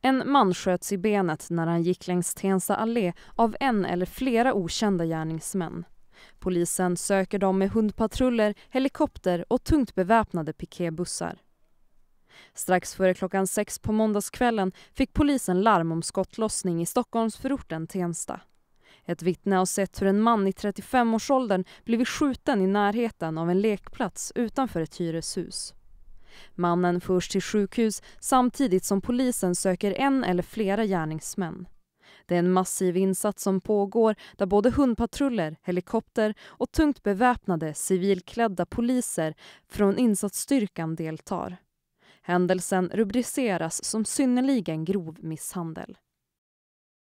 En man sköts i benet när han gick längs Tensta allé av en eller flera okända gärningsmän. Polisen söker dem med hundpatruller, helikopter och tungt beväpnade piketbussar. Strax före klockan sex på måndagskvällen fick polisen larm om skottlossning i Stockholmsförorten Tensta. Ett vittne har sett hur en man i 35-årsåldern blivit skjuten i närheten av en lekplats utanför ett hyreshus. Mannen förs till sjukhus samtidigt som polisen söker en eller flera gärningsmän. Det är en massiv insats som pågår där både hundpatruller, helikopter och tungt beväpnade civilklädda poliser från insatsstyrkan deltar. Händelsen rubriceras som synnerligen grov misshandel.